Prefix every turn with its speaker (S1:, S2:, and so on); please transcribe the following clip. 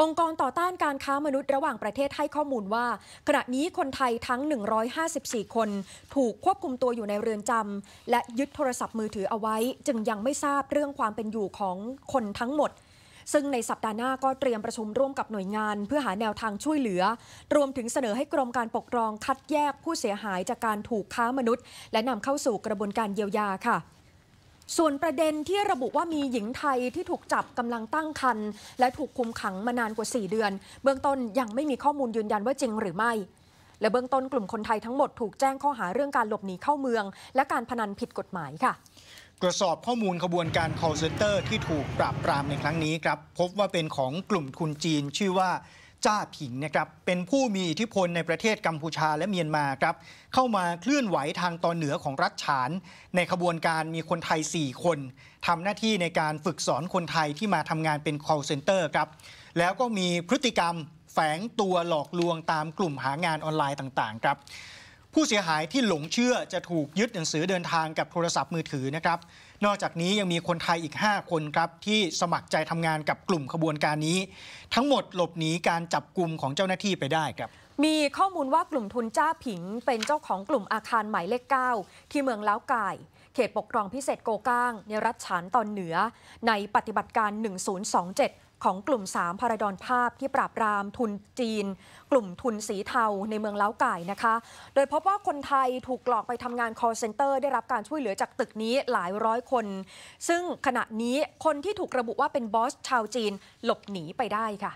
S1: องค์กรต่อต้านการค้ามนุษย์ระหว่างประเทศให้ข้อมูลว่าขณะนี้คนไทยทั้ง 154 คนถูกควบคุมตัวอยู่ในเรือนจำ และยึดโทรศัพท์มือถือเอาไว้ จึงยังไม่ทราบเรื่องความเป็นอยู่ของคนทั้งหมด ซึ่งในสัปดาห์หน้าก็เตรียมประชุมร่วมกับหน่วยงาน เพื่อหาแนวทางช่วยเหลือ รวมถึงเสนอให้กรมการปกครองคัดแยกผู้เสียหายจากการถูกค้ามนุษย์ และนำเข้าสู่กระบวนการเยียวยาค่ะส่วนประเด็นที่ระบุว่ามีหญิงไทยที่ถูกจับกำลังตั้งครรภ์และถูกคุมขังมานานกว่า 4 เดือน เบื้องต้นยังไม่มีข้อมูลยืนยันว่าจริงหรือไม่ และเบื้องต้นกลุ่มคนไทยทั้งหมดถูกแจ้งข้อหาเรื่องการหลบหนีเข้าเมือง และการพนันผิดกฎหมายค่ะ
S2: ตรวจสอบข้อมูลขบวนการ call center ที่ถูกปราบปรามในครั้งนี้ครับพบว่าเป็นของกลุ่มทุนจีนชื่อว่าจ้าผิงนะครับเป็นผู้มีอิทธิพลในประเทศกัมพูชาและเมียนมาครับเข้ามาเคลื่อนไหวทางตอนเหนือของรัฐฉานในขบวนการมีคนไทย 4 คน ทำหน้าที่ในการฝึกสอนคนไทยที่มาทำงานเป็น call center ครับแล้วก็มีพฤติกรรมแฝงตัวหลอกลวงตามกลุ่มหางานออนไลน์ต่างๆครับผู้เสียหายที่หลงเชื่อจะถูกยึดหนังสือเดินทางกับโทรศัพท์มือถือนะครับ นอกจากนี้ยังมีคนไทยอีก 5 คนครับที่สมัครใจทำงานกับกลุ่มขบวนการนี้ ทั้งหมดหลบหนีการจับกลุ่มของเจ้าหน้าที่ไปได้ครับ
S1: มีข้อมูลว่ากลุ่มทุนจ้าผิงเป็นเจ้าของกลุ่มอาคารหมายเลข 9 ที่เมืองล้าวก่เขตปกครองพิเศษโกก้าง ในรัฐฉานตอนเหนือในปฏิบัติการ 1027ของกลุ่ม 3พาราดอนภาพที่ปราบรามทุนจีน กลุ่มทุนสีเทาในเมืองเล้าไก่นะคะ โดยพบว่าคนไทยถูกหลอกไปทำงานคอร์เซนเตอร์ ได้รับการช่วยเหลือจากตึกนี้หลายร้อยคน ซึ่งขณะนี้คนที่ถูกระบุว่าเป็นบอสชาวจีนหลบหนีไปได้ค่ะ